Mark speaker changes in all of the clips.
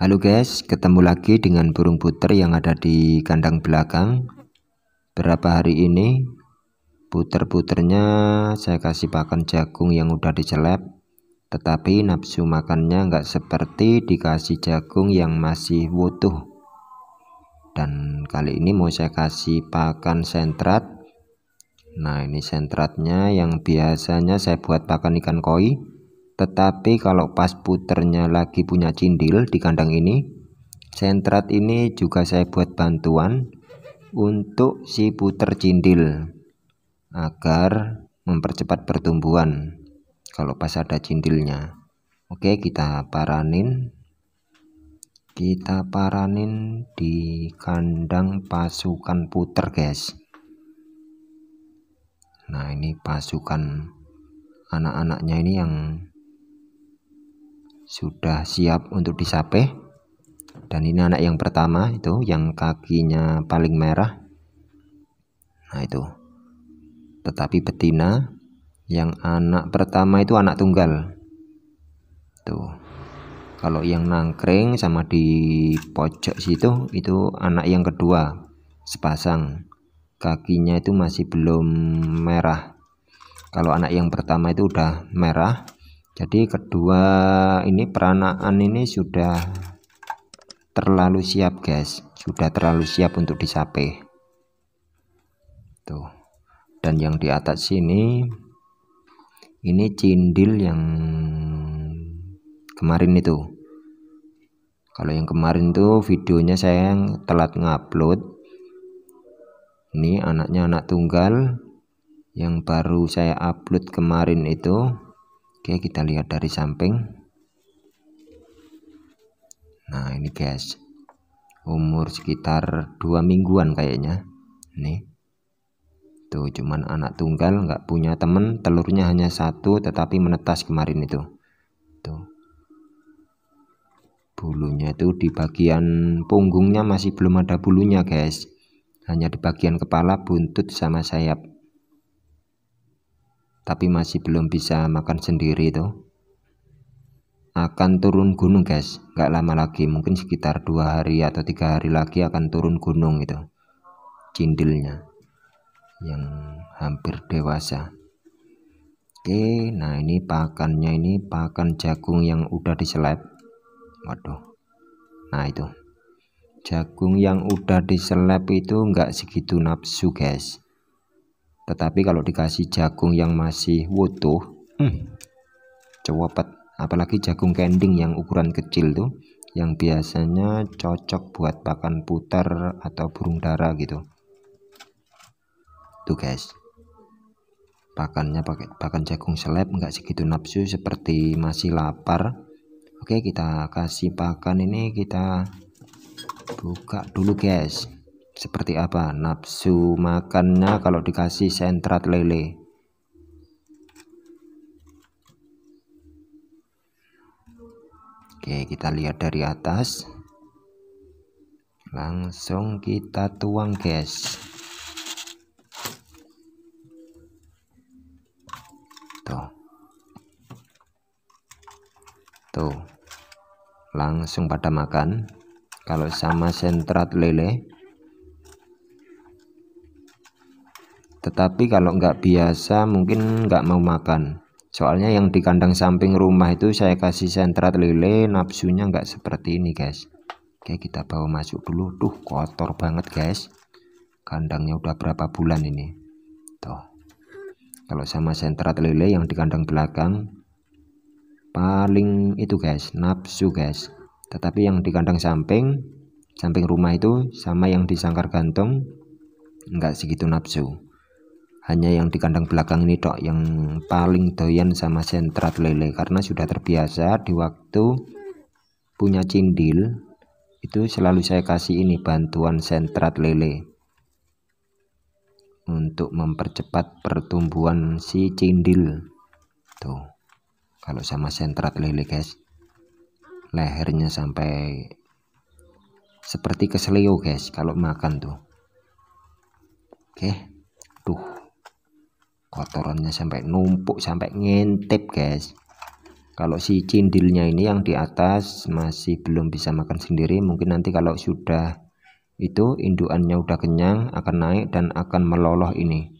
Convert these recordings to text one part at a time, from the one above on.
Speaker 1: Halo guys, ketemu lagi dengan burung puter yang ada di kandang belakang. Berapa hari ini puter-puternya saya kasih pakan jagung yang udah dicelep, tetapi nafsu makannya nggak seperti dikasih jagung yang masih utuh. Dan kali ini mau saya kasih pakan sentrat. Nah, ini sentratnya yang biasanya saya buat pakan ikan koi tetapi kalau pas puternya lagi punya cindil di kandang ini, sentrat ini juga saya buat bantuan untuk si puter cindil agar mempercepat pertumbuhan kalau pas ada cindilnya. Oke, kita paranin. Kita paranin di kandang pasukan puter, guys. Nah, ini pasukan anak-anaknya ini yang sudah siap untuk disapeh dan ini anak yang pertama itu yang kakinya paling merah nah itu tetapi betina yang anak pertama itu anak tunggal tuh kalau yang nangkring sama di pojok situ itu anak yang kedua sepasang kakinya itu masih belum merah kalau anak yang pertama itu udah merah jadi kedua ini peranaan ini sudah terlalu siap guys sudah terlalu siap untuk disape tuh dan yang di atas sini ini cindil yang kemarin itu kalau yang kemarin tuh videonya saya yang telat ngupload ini anaknya anak tunggal yang baru saya upload kemarin itu Oke, kita lihat dari samping. Nah, ini guys. Umur sekitar dua mingguan kayaknya. Nih. Tuh, cuman anak tunggal nggak punya temen. Telurnya hanya satu tetapi menetas kemarin itu. Tuh. Bulunya itu di bagian punggungnya masih belum ada bulunya, guys. Hanya di bagian kepala, buntut sama sayap tapi masih belum bisa makan sendiri itu. akan turun gunung guys Gak lama lagi mungkin sekitar dua hari atau tiga hari lagi akan turun gunung itu cindilnya yang hampir dewasa oke nah ini pakannya ini pakan jagung yang udah diselep. waduh nah itu jagung yang udah diselep itu nggak segitu nafsu guys tetapi kalau dikasih jagung yang masih wutuh, hmm, cewepet apalagi jagung kending yang ukuran kecil tuh yang biasanya cocok buat pakan putar atau burung dara gitu tuh guys pakannya pakai pakan jagung seleb enggak segitu nafsu seperti masih lapar oke kita kasih pakan ini kita buka dulu guys seperti apa nafsu makannya kalau dikasih sentrat lele Oke kita lihat dari atas langsung kita tuang guys tuh tuh langsung pada makan kalau sama sentrat lele tetapi kalau nggak biasa mungkin nggak mau makan soalnya yang di kandang samping rumah itu saya kasih sentrat lele nafsunya nggak seperti ini guys oke kita bawa masuk dulu tuh kotor banget guys kandangnya udah berapa bulan ini tuh kalau sama sentrat lele yang di kandang belakang paling itu guys nafsu guys tetapi yang di kandang samping samping rumah itu sama yang di sangkar gantung nggak segitu nafsu hanya yang di kandang belakang ini dok yang paling doyan sama sentrat lele karena sudah terbiasa di waktu punya cindil itu selalu saya kasih ini bantuan sentrat lele untuk mempercepat pertumbuhan si cindil tuh kalau sama sentrat lele guys lehernya sampai seperti keselio guys kalau makan tuh oke okay kotorannya sampai numpuk sampai ngintip guys kalau si cindilnya ini yang di atas masih belum bisa makan sendiri mungkin nanti kalau sudah itu induannya udah kenyang akan naik dan akan meloloh ini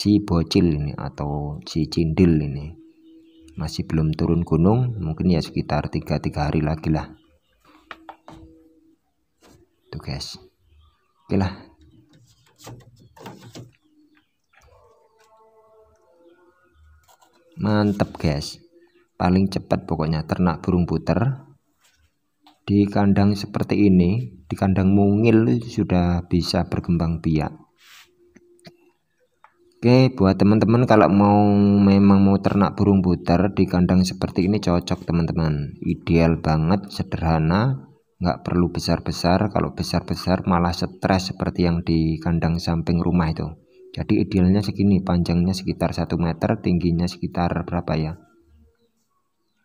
Speaker 1: si bocil ini atau si cindil ini masih belum turun gunung mungkin ya sekitar 3-3 hari lagi lah tuh guys oke lah mantep guys paling cepat pokoknya ternak burung puter di kandang seperti ini di kandang mungil sudah bisa berkembang biak Oke buat teman-teman kalau mau memang mau ternak burung puter di kandang seperti ini cocok teman-teman ideal banget sederhana nggak perlu besar-besar kalau besar-besar malah stres seperti yang di kandang samping rumah itu jadi idealnya segini, panjangnya sekitar 1 meter, tingginya sekitar berapa ya?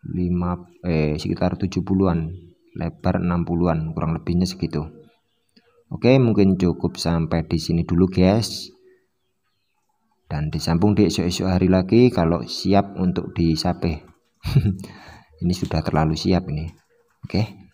Speaker 1: 5 eh sekitar 70-an, lebar 60-an, kurang lebihnya segitu. Oke, mungkin cukup sampai di sini dulu, guys. Dan disambung di esok-esok hari lagi kalau siap untuk disape. ini sudah terlalu siap ini. Oke.